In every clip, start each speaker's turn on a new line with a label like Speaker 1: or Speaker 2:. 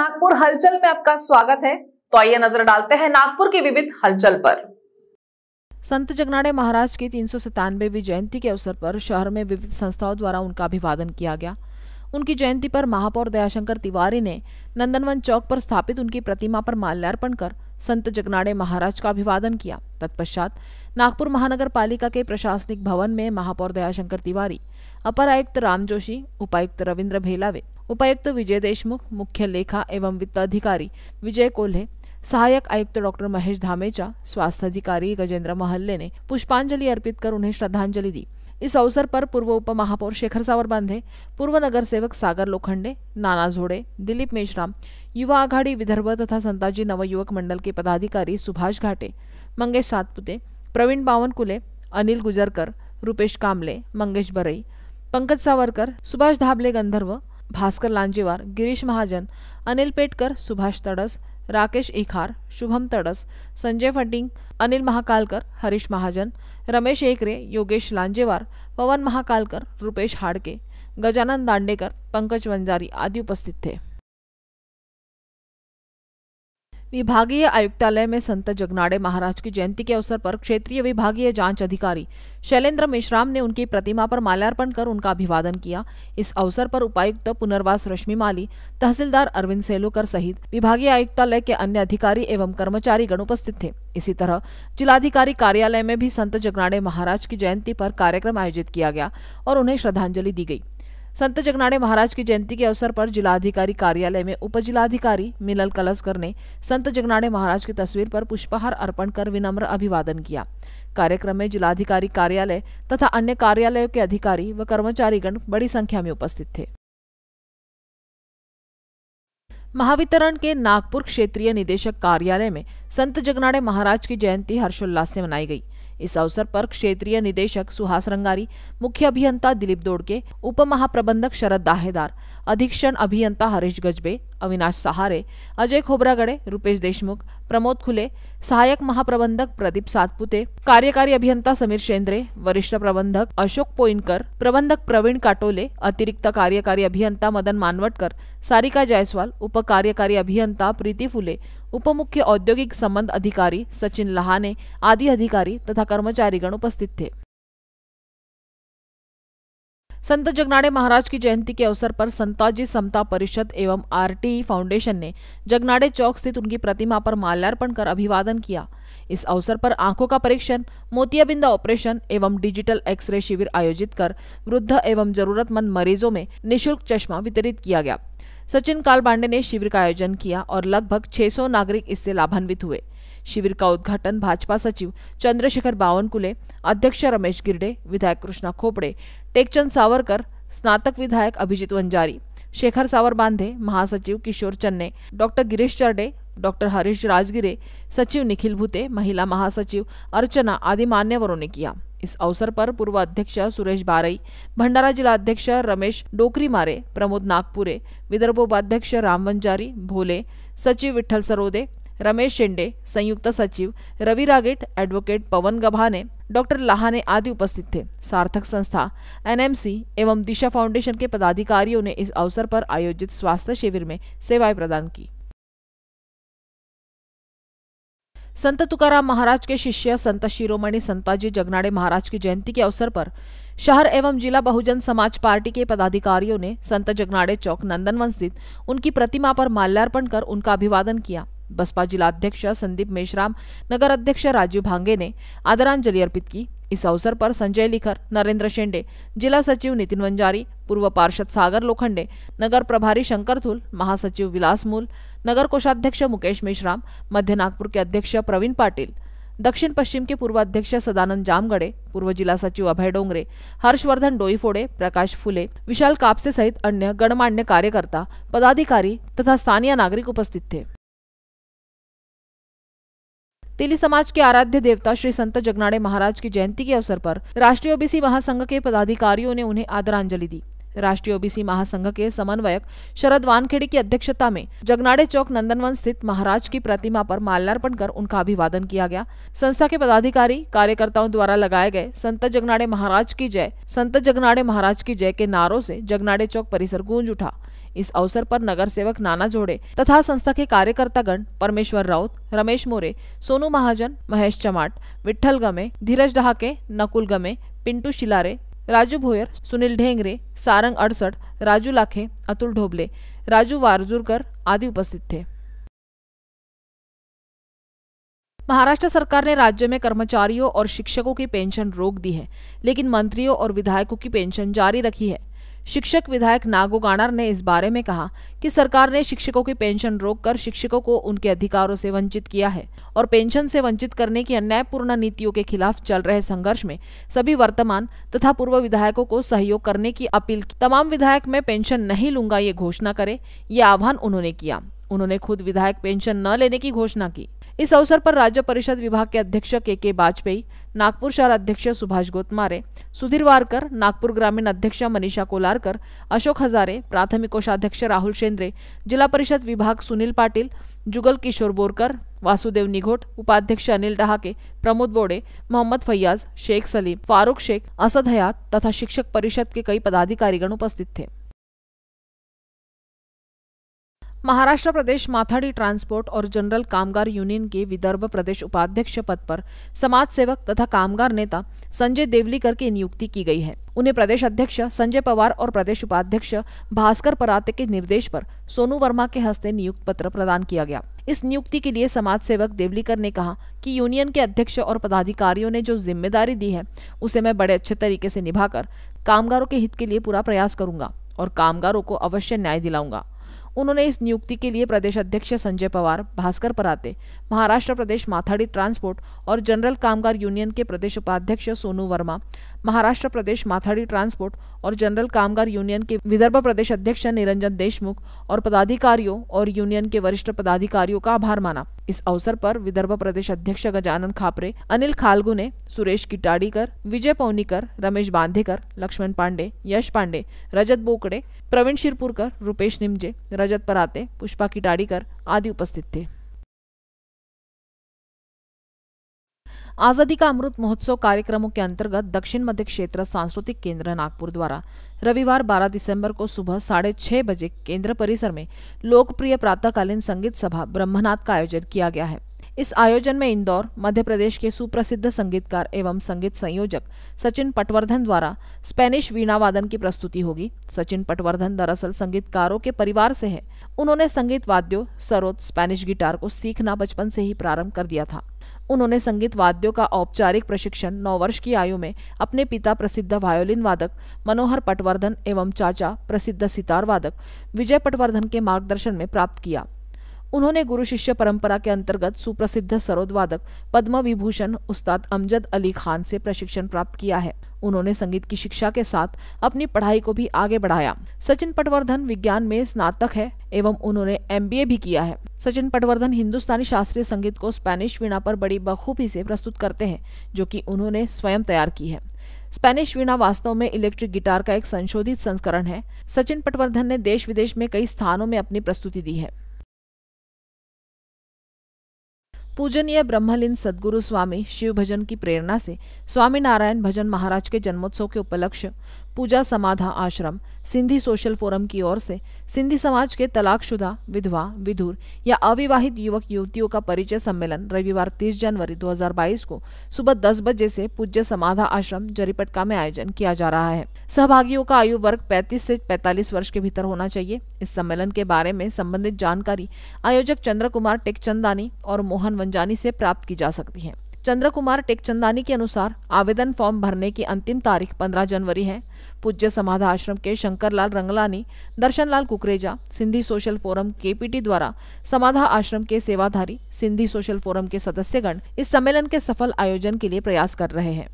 Speaker 1: नागपुर हलचल में आपका स्वागत है तो आइए नजर डालते हैं नागपुर की विविध हलचल पर संत जगनाड़े महाराज की तीन सौ जयंती के अवसर पर शहर में विविध संस्थाओं द्वारा उनका अभिवादन किया गया उनकी जयंती पर महापौर दयाशंकर तिवारी ने नंदनवन चौक पर स्थापित उनकी प्रतिमा पर माल्यार्पण कर संत जगनाड़े महाराज का अभिवादन किया तत्पश्चात नागपुर महानगर पालिका के प्रशासनिक भवन में महापौर दयाशंकर तिवारी अपर आयुक्त राम जोशी उपायुक्त रविन्द्र भेलावे उपायुक्त विजय देशमुख मुख्य लेखा एवं वित्त अधिकारी विजय कोल्हे सहायक आयुक्त डॉक्टर महेश धामेचा स्वास्थ्य अधिकारी गजेंद्र महल्ले ने पुष्पांजलि अर्पित कर उन्हें श्रद्धांजलि दी इस अवसर पर पूर्व उप महापौर शेखर सावर बांधे पूर्व नगर सेवक सागर लोखंडे नाना झोड़े दिलीप मेश्राम युवा आघाड़ी विदर्भ तथा संताजी नवयुवक मंडल के पदाधिकारी सुभाष घाटे मंगेश सातपुते प्रवीण बावनकुले अनिल गुजरकर रुपेश कामले मंगेश बरई पंकज सावरकर सुभाष धाबले गंधर्व भास्कर लांजेवार गिरीश महाजन अनिल पेटकर सुभाष तड़स राकेश इखार शुभम तड़स संजय फटिंग अनिल महाकालकर हरीश महाजन रमेश एकरे योगेश लांजेवार पवन महाकालकर रुपेश हाड़के गजानन दांडेकर पंकज वंजारी आदि उपस्थित थे विभागीय आयुक्तालय में संत जगनाड़े महाराज की जयंती के अवसर पर क्षेत्रीय विभागीय जांच अधिकारी शैलेंद्र मेश्राम ने उनकी प्रतिमा पर माल्यार्पण कर उनका अभिवादन किया इस अवसर पर उपायुक्त पुनर्वास रश्मि माली तहसीलदार अरविंद सेलोकर सहित विभागीय आयुक्तालय के अन्य अधिकारी एवं कर्मचारी गण उपस्थित थे इसी तरह जिलाधिकारी कार्यालय में भी संत जगनाड़े महाराज की जयंती पर कार्यक्रम आयोजित किया गया और उन्हें श्रद्धांजलि दी गई संत जगनाड़े महाराज की जयंती के अवसर पर जिलाधिकारी कार्यालय में उप जिलाधिकारी मिलल कलसकर ने संत जगनाड़े महाराज की तस्वीर पर पुष्पहार अर्पण कर विनम्र अभिवादन किया कार्यक्रम में जिलाधिकारी कार्यालय तथा अन्य कार्यालयों के अधिकारी व कर्मचारीगण बड़ी संख्या में उपस्थित थे महावितरण के नागपुर क्षेत्रीय निदेशक कार्यालय में संत जगनाड़े महाराज की जयंती हर्षोल्लास से मनाई गई इस अवसर पर क्षेत्रीय निदेशक सुहास रंगारी मुख्य अभियंता दिलीप दोड़के उप महाप्रबंधक शरद दाहेदार अधीक्षण अभियंता हरीश गजबे अविनाश सहारे अजय खोबरागड़े रुपेश देशमुख प्रमोद खुले सहायक महाप्रबंधक प्रदीप सातपुते कार्यकारी अभियंता समीर शेंद्रे वरिष्ठ प्रबंधक अशोक पोइनकर प्रबंधक प्रवीण काटोले अतिरिक्त कार्यकारी अभियंता मदन मानवटकर सारिका जायसवाल उप कार्यकारी अभियंता प्रीति फुले उपमुख्य औद्योगिक संबंध अधिकारी सचिन लहाने आदि अधिकारी तथा कर्मचारीगण उपस्थित थे संत जगनाड़े महाराज की जयंती के अवसर पर संताजी समता परिषद एवं आरटी फाउंडेशन ने जगनाड़े चौक स्थित उनकी प्रतिमा पर माल्यार्पण कर अभिवादन किया इस अवसर पर आंखों का परीक्षण मोतियाबिंदा ऑपरेशन एवं डिजिटल एक्सरे शिविर आयोजित कर वृद्ध एवं जरूरतमंद मरीजों में निशुल्क चश्मा वितरित किया गया सचिन कालबांडे ने शिविर का आयोजन किया और लगभग 600 नागरिक इससे लाभान्वित हुए शिविर का उद्घाटन भाजपा सचिव चंद्रशेखर बावनकुले अध्यक्ष रमेश गिरडे विधायक कृष्णा खोपड़े टेकचंद सावरकर स्नातक विधायक अभिजीत वंजारी शेखर सावर बांधे महासचिव किशोर चन्ने डॉक्टर गिरीश चरडे डॉक्टर हरीश राजगिरे सचिव निखिल भूते महिला महासचिव अर्चना आदि मान्यवरों ने किया इस अवसर पर पूर्व अध्यक्ष सुरेश बारई भंडारा जिला अध्यक्ष रमेश डोकरी मारे प्रमोद नागपुरे विदर्भ उपाध्यक्ष राम वंजारी भोले सचिव विठल सरोदे रमेश शेंडे संयुक्त सचिव रवि रागेट एडवोकेट पवन गभाने डॉक्टर लाहाने आदि उपस्थित थे सार्थक संस्था एनएमसी एवं दिशा फाउंडेशन के पदाधिकारियों ने इस अवसर पर आयोजित स्वास्थ्य शिविर में सेवाएं प्रदान की संत तुकाराम महाराज के शिष्य संत शिरोमणि संताजी जगनाड़े महाराज की जयंती के अवसर पर शहर एवं जिला बहुजन समाज पार्टी के पदाधिकारियों ने संत जगनाड़े चौक नंदनवन स्थित उनकी प्रतिमा पर माल्यार्पण कर उनका अभिवादन किया बसपा जिलाध्यक्ष संदीप मेशराम नगर अध्यक्ष राजीव भांगे ने आदरांजलि अर्पित की इस अवसर पर संजय लिखर नरेंद्र शेंडे जिला सचिव नितिन वंजारी पूर्व पार्षद सागर लोखंडे नगर प्रभारी शंकर थुल महासचिव विलास मूल नगर कोषाध्यक्ष मुकेश मेश्राम मध्य नागपुर के अध्यक्ष प्रवीण पाटिल दक्षिण पश्चिम के पूर्व अध्यक्ष सदानंद जामगड़े पूर्व जिला सचिव अभय डोंगरे हर्षवर्धन डोईफोड़े प्रकाश फुले विशाल कापसे सहित अन्य गणमान्य कार्यकर्ता पदाधिकारी तथा स्थानीय नागरिक उपस्थित थे तेली समाज के आराध्य देवता श्री संत जगनाड़े महाराज की जयंती के अवसर पर राष्ट्रीय ओबीसी महासंघ के पदाधिकारियों ने उन्हें आदरांजलि दी राष्ट्रीय ओबीसी महासंघ के समन्वयक शरद वानखेड़ी की अध्यक्षता में जगनाड़े चौक नंदनवन स्थित महाराज की प्रतिमा पर माल्यार्पण कर उनका अभिवादन किया गया संस्था के पदाधिकारी कार्यकर्ताओं द्वारा लगाए गए संत जगनाड़े महाराज की जय संत जगनाड़े महाराज की जय के नारों से जगनाड़े चौक परिसर गूंज उठा इस अवसर पर नगर सेवक नाना जोड़े तथा संस्था के कार्यकर्तागण परमेश्वर राउत रमेश मोरे सोनू महाजन महेश चमाट विठल गमे धीरज डहाके नकुल गमे पिंटू शिलारे राजू भोयर सुनील ढेंगरे सारंग अड़सठ राजू लाखे अतुल ढोबले राजू वारजुरकर आदि उपस्थित थे महाराष्ट्र सरकार ने राज्य में कर्मचारियों और शिक्षकों की पेंशन रोक दी है लेकिन मंत्रियों और विधायकों की पेंशन जारी रखी है शिक्षक विधायक नागो गाणार ने इस बारे में कहा कि सरकार ने शिक्षकों की पेंशन रोककर शिक्षकों को उनके अधिकारों से वंचित किया है और पेंशन से वंचित करने की अन्यायपूर्ण नीतियों के खिलाफ चल रहे संघर्ष में सभी वर्तमान तथा पूर्व विधायकों को सहयोग करने की अपील की तमाम विधायक में पेंशन नहीं लूंगा ये घोषणा करे ये आह्वान उन्होंने किया उन्होंने खुद विधायक पेंशन न लेने की घोषणा की इस अवसर पर राज्य परिषद विभाग के अध्यक्ष के के वाजपेयी नागपुर शहर अध्यक्ष सुभाष गोतमारे सुधीर वारकर नागपुर ग्रामीण अध्यक्ष मनीषा कोलारकर अशोक हजारे प्राथमिक कोषाध्यक्ष राहुल शेंद्रे जिला परिषद विभाग सुनील पाटिल जुगल किशोर बोरकर वासुदेव निघोट उपाध्यक्ष अनिल डहाके प्रमोद बोडे मोहम्मद फैयाज शेख सलीम फारूक शेख असद हयात तथा शिक्षक परिषद के कई पदाधिकारीगण उपस्थित थे महाराष्ट्र प्रदेश माथाडी ट्रांसपोर्ट और जनरल कामगार यूनियन के विदर्भ प्रदेश उपाध्यक्ष पद पर समाज सेवक तथा कामगार नेता संजय देवलीकर की नियुक्ति की गई है उन्हें प्रदेश अध्यक्ष संजय पवार और प्रदेश उपाध्यक्ष भास्कर पराते के निर्देश पर सोनू वर्मा के हस्ते नियुक्त पत्र प्रदान किया गया इस नियुक्ति के लिए समाज सेवक देवलीकर ने कहा कि यूनियन के अध्यक्ष और पदाधिकारियों ने जो जिम्मेदारी दी है उसे मैं बड़े अच्छे तरीके से निभाकर कामगारों के हित के लिए पूरा प्रयास करूंगा और कामगारों को अवश्य न्याय दिलाऊंगा उन्होंने इस नियुक्ति के लिए प्रदेश अध्यक्ष संजय पवार भास्कर पराते महाराष्ट्र प्रदेश माथाड़ी ट्रांसपोर्ट और जनरल कामगार यूनियन के प्रदेश उपाध्यक्ष सोनू वर्मा महाराष्ट्र प्रदेश माथाड़ी ट्रांसपोर्ट और जनरल कामगार यूनियन के विदर्भ प्रदेश अध्यक्ष निरंजन देशमुख और पदाधिकारियों और यूनियन के वरिष्ठ पदाधिकारियों का आभार माना इस अवसर पर विदर्भ प्रदेश अध्यक्ष गजानन खापरे अनिल खालगु ने सुरेश किटाडीकर विजय पौनीकर रमेश बांधेकर लक्ष्मण पांडे यश पांडे रजत बोकड़े प्रवीण शिरपुरकर रुपेश निमजे रजत पराते पुष्पा किटाड़ीकर आदि उपस्थित थे आज़ादी का अमृत महोत्सव कार्यक्रमों के अंतर्गत दक्षिण मध्य क्षेत्र सांस्कृतिक केंद्र नागपुर द्वारा रविवार 12 दिसंबर को सुबह साढ़े छह बजे केंद्र परिसर में लोकप्रिय प्रातःकालीन संगीत सभा ब्रह्मनाथ का आयोजन किया गया है इस आयोजन में इंदौर मध्य प्रदेश के सुप्रसिद्ध संगीतकार एवं संगीत संयोजक सचिन पटवर्धन द्वारा स्पेनिश वीणावादन की प्रस्तुति होगी सचिन पटवर्धन दरअसल संगीतकारों के परिवार से है उन्होंने संगीत वाद्यों सरोद स्पेनिश गिटार को सीखना बचपन से ही प्रारंभ कर दिया था उन्होंने संगीत वाद्यों का औपचारिक प्रशिक्षण नौ वर्ष की आयु में अपने पिता प्रसिद्ध वायोलिन वादक मनोहर पटवर्धन एवं चाचा प्रसिद्ध सितार वादक विजय पटवर्धन के मार्गदर्शन में प्राप्त किया उन्होंने गुरु शिष्य परंपरा के अंतर्गत सुप्रसिद्ध सरोद वादक पद्म विभूषण उस्ताद अमजद अली खान से प्रशिक्षण प्राप्त किया है उन्होंने संगीत की शिक्षा के साथ अपनी पढ़ाई को भी आगे बढ़ाया सचिन पटवर्धन विज्ञान में स्नातक है एवं उन्होंने एम भी किया है सचिन पटवर्धन हिंदुस्तानी शास्त्रीय संगीत को स्पेनिश वीणा पर बड़ी बखूबी से प्रस्तुत करते हैं जो की उन्होंने स्वयं तैयार की है स्पेनिश वीणा वास्तव में इलेक्ट्रिक गिटार का एक संशोधित संस्करण है सचिन पटवर्धन ने देश विदेश में कई स्थानों में अपनी प्रस्तुति दी है पूजनीय ब्रह्मलीन सदगुरु स्वामी शिव भजन की प्रेरणा से स्वामी नारायण भजन महाराज के जन्मोत्सव के उपलक्ष्य पूजा समाधा आश्रम सिंधी सोशल फोरम की ओर से सिंधी समाज के तलाकशुदा विधवा विधुर या अविवाहित युवक युवतियों का परिचय सम्मेलन रविवार 30 जनवरी 2022 को सुबह 10 बजे से पूज्य समाधा आश्रम जरीपटका में आयोजन किया जा रहा है सहभागियों का आयु वर्ग 35 से 45 वर्ष के भीतर होना चाहिए इस सम्मेलन के बारे में संबंधित जानकारी आयोजक चंद्र कुमार टेकचंदानी और मोहन वंजानी से प्राप्त की जा सकती है चंद्र कुमार टेकचंदानी के अनुसार आवेदन फॉर्म भरने की अंतिम तारीख 15 जनवरी है पूज्य समाधा आश्रम के Shankarlal Ranglani Darshanlal Kukreja Sindhi social forum KPT द्वारा समाधा आश्रम के सेवाधारी सिंधी सोशल फोरम के सदस्यगण इस सम्मेलन के सफल आयोजन के लिए प्रयास कर रहे हैं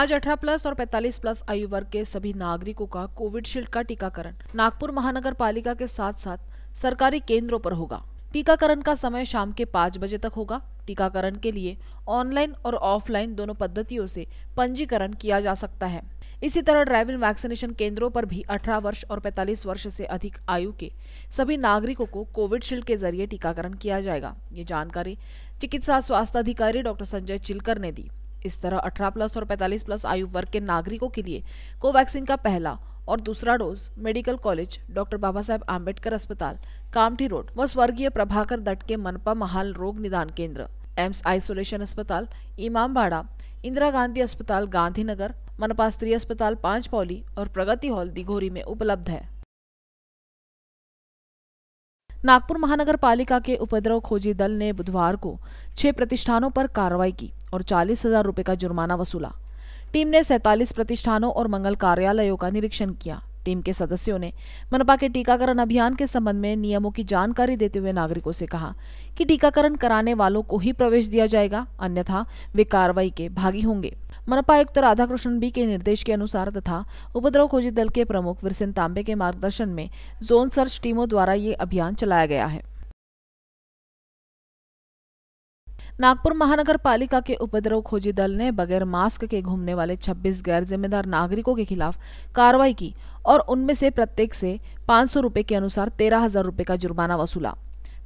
Speaker 1: आज 18 प्लस और 45 प्लस आयु वर्ग के सभी नागरिकों का कोविडशील्ड का टीकाकरण नागपुर महानगर पालिका के साथ साथ सरकारी केंद्रों पर होगा टीकाकरण का समय शाम के पाँच बजे तक होगा टीकाकरण के लिए ऑनलाइन और ऑफलाइन दोनों पद्धतियों से पंजीकरण किया जा सकता है इसी तरह ड्राइव इन वैक्सीनेशन केंद्रों पर भी 18 वर्ष और 45 वर्ष से अधिक आयु के सभी नागरिकों को कोविडशील्ड के जरिए टीकाकरण किया जाएगा ये जानकारी चिकित्सा स्वास्थ्य अधिकारी डॉक्टर संजय चिलकर ने दी इस तरह 18 प्लस और 45 प्लस आयु वर्ग के नागरिकों के लिए कोवैक्सीन का पहला और दूसरा dose medical college doctor Baba Saheb Ambedkar अस्पताल कामठी रोड व स्वर्गीय प्रभाकर दट के मनपा महाल रोग निदान केंद्र एम्स आइसोलेशन अस्पताल इमाम बाड़ा इंदिरा गांधी अस्पताल गांधीनगर मनपा स्त्री अस्पताल पांच पौली और प्रगति हॉल दिघोरी में उपलब्ध है नागपुर महानगर पालिका के उपद्रव खोजी दल ने बुधवार को छह प्रतिष्ठानों पर कार्रवाई की और चालीस हजार रूपए का जुर्माना वसूला टीम ने सैतालीस प्रतिष्ठानों और मंगल कार्यालयों का निरीक्षण किया टीम के सदस्यों ने मनपा के टीकाकरण अभियान के संबंध में नियमों की जानकारी देते हुए नागरिकों से कहा कि टीकाकरण कराने वालों को ही प्रवेश दिया जाएगा अन्यथा वे कार्रवाई के भागी होंगे मनपा आयुक्त राधा कृष्ण बी के निर्देश के अनुसार तथा उपद्रव खोजी दल के प्रमुख विरसिन तांबे के मार्गदर्शन में जोन सर्च टीमों द्वारा ये अभियान चलाया गया है नागपुर महानगर पालिका के उपद्रव खोजी दल ने बगैर मास्क के घूमने वाले 26 गैर जिम्मेदार नागरिकों के खिलाफ कार्रवाई की और उनमें से प्रत्येक से पाँच सौ के अनुसार तेरह हजार रुपये का जुर्माना वसूला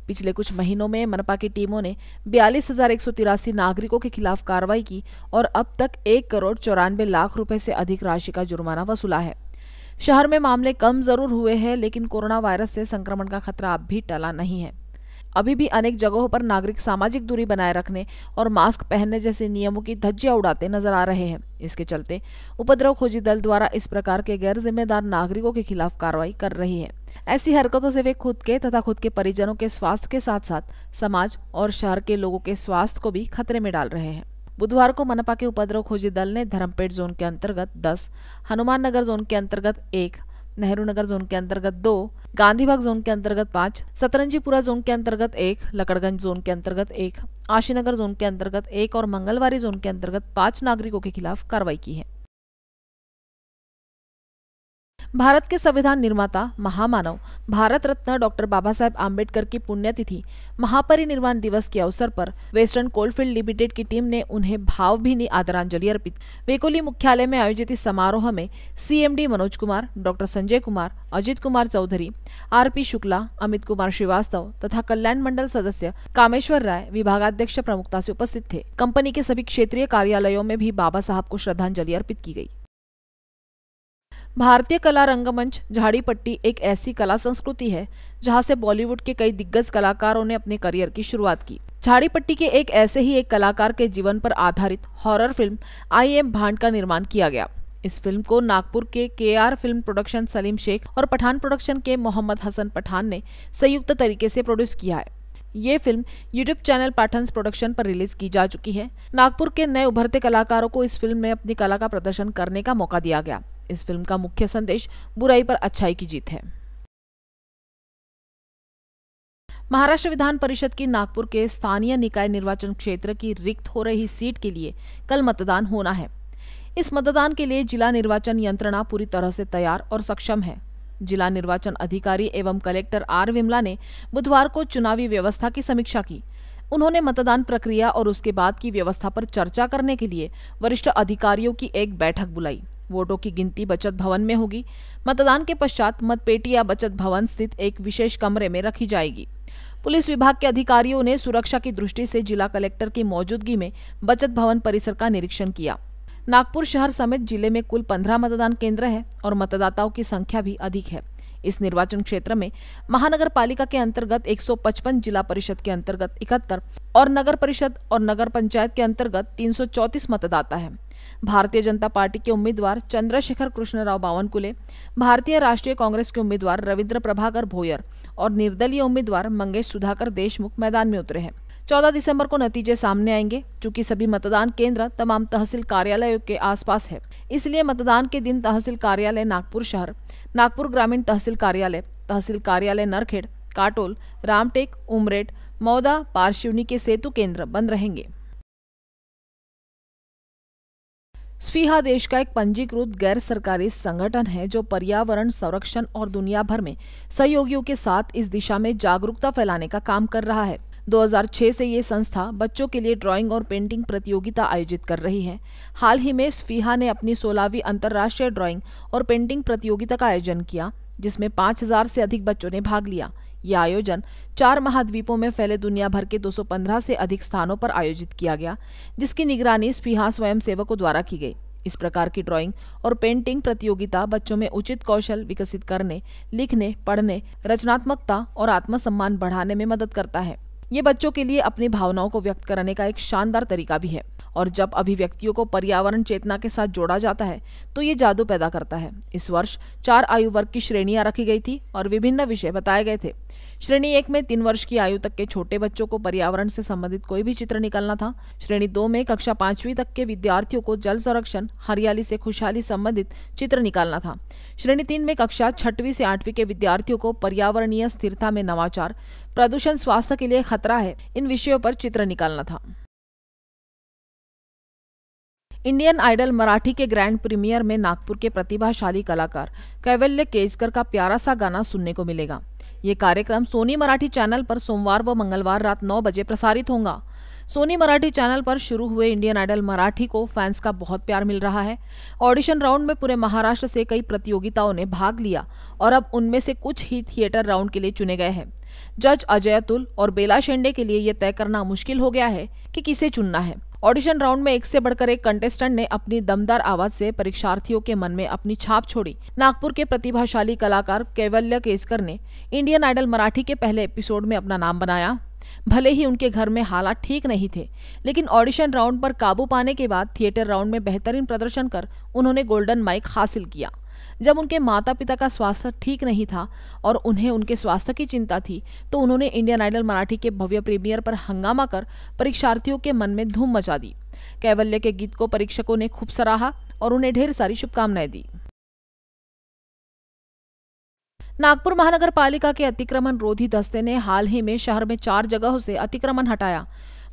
Speaker 1: पिछले कुछ महीनों में मनपा की टीमों ने बयालीस हजार एक सौ तिरासी नागरिकों के खिलाफ कार्रवाई की और अब तक एक करोड़ चौरानवे लाख रुपए से अधिक राशि का जुर्माना वसूला है शहर में मामले कम जरूर हुए हैं लेकिन कोरोना वायरस से संक्रमण का खतरा अब भी टला नहीं है अभी भी अनेक जगहों पर नागरिक सामाजिक दूरी बनाए रखने और मास्क पहनने जैसे नियमों की धज्जियां उड़ाते नजर आ रहे हैं इसके चलते उपद्रव खोजी दल द्वारा इस प्रकार के गैर जिम्मेदार नागरिकों के खिलाफ कार्रवाई कर रही है ऐसी हरकतों से वे खुद के तथा खुद के परिजनों के स्वास्थ्य के साथ साथ समाज और शहर के लोगों के स्वास्थ्य को भी खतरे में डाल रहे हैं बुधवार को मनपा के उपद्रव खोजी दल ने धर्मपेट जोन के अंतर्गत दस हनुमान नगर जोन के अंतर्गत एक नेहरू नगर जोन के अंतर्गत दो गांधीबाग जोन के अंतर्गत पाँच सतरंजीपुरा जोन के अंतर्गत एक लकड़गंज जोन के अंतर्गत एक आशीनगर जोन के अंतर्गत एक और मंगलवारी जोन के अंतर्गत पांच नागरिकों के खिलाफ कार्रवाई की है भारत के संविधान निर्माता महामानव भारत रत्न डॉक्टर बाबा साहेब आम्बेडकर की पुण्यतिथि महापरिनिर्वाण दिवस के अवसर पर वेस्टर्न कोलफील्ड लिमिटेड की टीम ने उन्हें भावभीनी आदरांजलि अर्पित वेकोली मुख्यालय में आयोजित इस समारोह में CMD Manoj Kumar doctor Sanjay Kumar Ajit Kumar Chaudhary RP Shukla Amit Kumar Srivastava तथा कल्याण मंडल सदस्य कामेश्वर राय विभागाध्यक्ष प्रमुखता से उपस्थित थे कंपनी के सभी क्षेत्रीय कार्यालयों में भी बाबा साहब को श्रद्धांजलि अर्पित की गई भारतीय कला रंगमंच झाड़ीपट्टी एक ऐसी कला संस्कृति है जहां से बॉलीवुड के कई दिग्गज कलाकारों ने अपने करियर की शुरुआत की झाड़ीपट्टी के एक ऐसे ही एक कलाकार के जीवन पर आधारित हॉरर फिल्म आई एम भांड का निर्माण किया गया इस फिल्म को नागपुर के K R film production Salim Sheikh और पठान प्रोडक्शन के मोहम्मद हसन पठान ने संयुक्त तरीके से प्रोड्यूस किया है ये film YouTube channel Pathan production पर रिलीज की जा चुकी है नागपुर के नए उभरते कलाकारों को इस फिल्म में अपनी कला का प्रदर्शन करने का मौका दिया गया इस फिल्म का मुख्य संदेश बुराई पर अच्छाई की जीत है महाराष्ट्र विधान परिषद की नागपुर के स्थानीय निकाय निर्वाचन क्षेत्र की रिक्त हो रही सीट के लिए कल मतदान होना है इस मतदान के लिए जिला निर्वाचन यंत्रणा पूरी तरह से तैयार और सक्षम है जिला निर्वाचन अधिकारी एवं कलेक्टर आर विमला ने बुधवार को चुनावी व्यवस्था की समीक्षा की उन्होंने मतदान प्रक्रिया और उसके बाद की व्यवस्था पर चर्चा करने के लिए वरिष्ठ अधिकारियों की एक बैठक बुलाई वोटों की गिनती बचत भवन में होगी मतदान के पश्चात मतपेटिया बचत भवन स्थित एक विशेष कमरे में रखी जाएगी पुलिस विभाग के अधिकारियों ने सुरक्षा की दृष्टि से जिला कलेक्टर की मौजूदगी में बचत भवन परिसर का निरीक्षण किया नागपुर शहर समेत जिले में कुल पंद्रह मतदान केंद्र है और मतदाताओं की संख्या भी अधिक है इस निर्वाचन क्षेत्र में महानगर पालिका के अंतर्गत 155 जिला परिषद के अंतर्गत इकहत्तर और नगर परिषद और नगर पंचायत के अंतर्गत तीन मतदाता है भारतीय जनता पार्टी के उम्मीदवार चंद्रशेखर कृष्णराव बावनकुले भारतीय राष्ट्रीय कांग्रेस के उम्मीदवार रविंद्र प्रभाकर भोयर और निर्दलीय उम्मीदवार मंगेश सुधाकर देशमुख मैदान में उतरे हैं चौदह दिसंबर को नतीजे सामने आएंगे चूंकि सभी मतदान केंद्र तमाम तहसील कार्यालयों के आसपास है इसलिए मतदान के दिन तहसील कार्यालय नागपुर शहर नागपुर ग्रामीण तहसील कार्यालय तहसील कार्यालय नरखेड़ काटोल रामटेक उमरेट मौदा पारशिवनी के सेतु केंद्र बंद रहेंगे स्फीहा देश का एक पंजीकृत गैर सरकारी संगठन है जो पर्यावरण संरक्षण और दुनिया भर में सहयोगियों के साथ इस दिशा में जागरूकता फैलाने का काम कर रहा है 2006 से ये संस्था बच्चों के लिए ड्राइंग और पेंटिंग प्रतियोगिता आयोजित कर रही है हाल ही में स्फीहा ने अपनी सोलहवीं अंतर्राष्ट्रीय ड्राइंग और पेंटिंग प्रतियोगिता का आयोजन किया जिसमें 5000 से अधिक बच्चों ने भाग लिया यह आयोजन चार महाद्वीपों में फैले दुनिया भर के 215 से अधिक स्थानों पर आयोजित किया गया जिसकी निगरानी स्पीहा सेवकों द्वारा की गई इस प्रकार की ड्राइंग और पेंटिंग प्रतियोगिता बच्चों में उचित कौशल विकसित करने लिखने पढ़ने रचनात्मकता और आत्मसम्मान बढ़ाने में मदद करता है ये बच्चों के लिए अपनी भावनाओं को व्यक्त करने का एक शानदार तरीका भी है और जब अभिव्यक्तियों को पर्यावरण चेतना के साथ जोड़ा जाता है तो ये जादू पैदा करता है इस वर्ष चार आयु वर्ग की श्रेणियां रखी गई थी और विभिन्न विषय बताए गए थे श्रेणी एक में तीन वर्ष की आयु तक के छोटे बच्चों को पर्यावरण से संबंधित कोई भी चित्र निकलना था श्रेणी दो में कक्षा पांचवी तक के विद्यार्थियों को जल संरक्षण हरियाली से खुशहाली संबंधित चित्र निकालना था श्रेणी तीन में कक्षा छठवीं से आठवीं के विद्यार्थियों को पर्यावरणीय स्थिरता में नवाचार प्रदूषण स्वास्थ्य के लिए खतरा है इन विषयों पर चित्र निकालना था इंडियन आइडल मराठी के ग्रैंड प्रीमियर में नागपुर के प्रतिभाशाली कलाकार कैवल्य केजकर का प्यारा सा गाना सुनने को मिलेगा ये कार्यक्रम सोनी मराठी चैनल पर सोमवार व मंगलवार रात 9 बजे प्रसारित होगा सोनी मराठी चैनल पर शुरू हुए इंडियन आइडल मराठी को फैंस का बहुत प्यार मिल रहा है ऑडिशन राउंड में पूरे महाराष्ट्र से कई प्रतियोगिताओं ने भाग लिया और अब उनमें से कुछ ही थिएटर राउंड के लिए चुने गए हैं जज अजय अतुल और बेला शेंडे के लिए यह तय करना मुश्किल हो गया है कि किसे चुनना है ऑडिशन राउंड में एक से बढ़कर एक कंटेस्टेंट ने अपनी दमदार आवाज से परीक्षार्थियों के मन में अपनी छाप छोड़ी नागपुर के प्रतिभाशाली कलाकार कैवल्य केसकर ने इंडियन आइडल मराठी के पहले एपिसोड में अपना नाम बनाया भले ही उनके घर में हालात ठीक नहीं थे लेकिन ऑडिशन राउंड पर काबू पाने के बाद थिएटर राउंड में बेहतरीन प्रदर्शन कर उन्होंने गोल्डन माइक हासिल किया जब उनके माता पिता का स्वास्थ्य ठीक नहीं था और उन्हें उनके स्वास्थ्य की चिंता थी तो उन्होंने इंडियन आइडल मराठी के भव्य प्रीमियर पर हंगामा कर परीक्षार्थियों के मन में धूम मचा दी कैवल्य के गीत को परीक्षकों ने खूब सराहा और उन्हें ढेर सारी शुभकामनाएं दी नागपुर महानगर पालिका के अतिक्रमण रोधी दस्ते ने हाल ही में शहर में चार जगहों से अतिक्रमण हटाया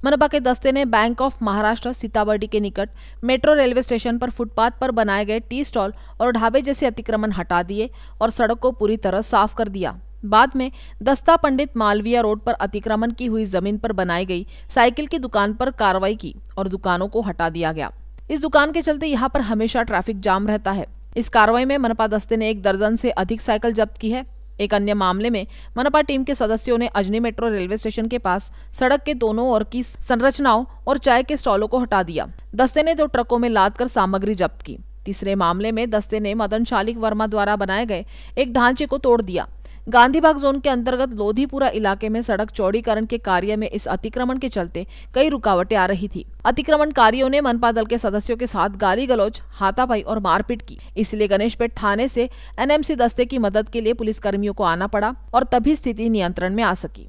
Speaker 1: मनपा के दस्ते ने बैंक ऑफ महाराष्ट्र सीतामढ़ी के निकट मेट्रो रेलवे स्टेशन पर फुटपाथ पर बनाए गए टी स्टॉल और ढाबे जैसे अतिक्रमण हटा दिए और सड़क को पूरी तरह साफ कर दिया बाद में दस्ता पंडित मालविया रोड पर अतिक्रमण की हुई जमीन पर बनाई गई साइकिल की दुकान पर कार्रवाई की और दुकानों को हटा दिया गया इस दुकान के चलते यहाँ पर हमेशा ट्रैफिक जाम रहता है इस कार्रवाई में मनपा दस्ते ने एक दर्जन से अधिक साइकिल जब्त की है एक अन्य मामले में मनपा टीम के सदस्यों ने अजनी मेट्रो रेलवे स्टेशन के पास सड़क के दोनों ओर की संरचनाओं और चाय के स्टॉलों को हटा दिया दस्ते ने दो ट्रकों में लाद कर सामग्री जब्त की तीसरे मामले में दस्ते ने मदन शालिक वर्मा द्वारा बनाए गए एक ढांचे को तोड़ दिया गांधीबाग जोन के अंतर्गत लोधीपुरा इलाके में सड़क चौड़ीकरण के कार्य में इस अतिक्रमण के चलते कई रुकावटें आ रही थी अतिक्रमणकारियों ने मनपा दल के सदस्यों के साथ गाली गलौज हाथापाई और मारपीट की इसलिए गणेशपेट थाने से एनएमसी दस्ते की मदद के लिए पुलिस कर्मियों को आना पड़ा और तभी स्थिति नियंत्रण में आ सकी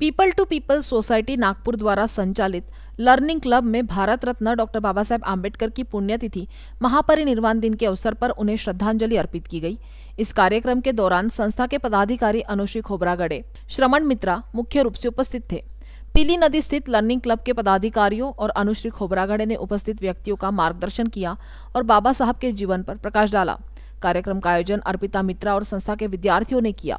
Speaker 1: people to people society Nagpur द्वारा संचालित लर्निंग क्लब में भारत रत्न डॉक्टर बाबा साहेब आम्बेडकर की पुण्यतिथि महापरिनिर्वाण दिन के अवसर पर उन्हें श्रद्धांजलि अर्पित की गई इस कार्यक्रम के दौरान संस्था के पदाधिकारी अनुश्री खोबरागड़े श्रमण मित्रा मुख्य रूप से उपस्थित थे पीली नदी स्थित लर्निंग क्लब के पदाधिकारियों और अनुश्री खोबरागड़े ने उपस्थित व्यक्तियों का मार्गदर्शन किया और बाबा साहब के जीवन पर प्रकाश डाला कार्यक्रम का आयोजन अर्पिता मित्रा और संस्था के विद्यार्थियों ने किया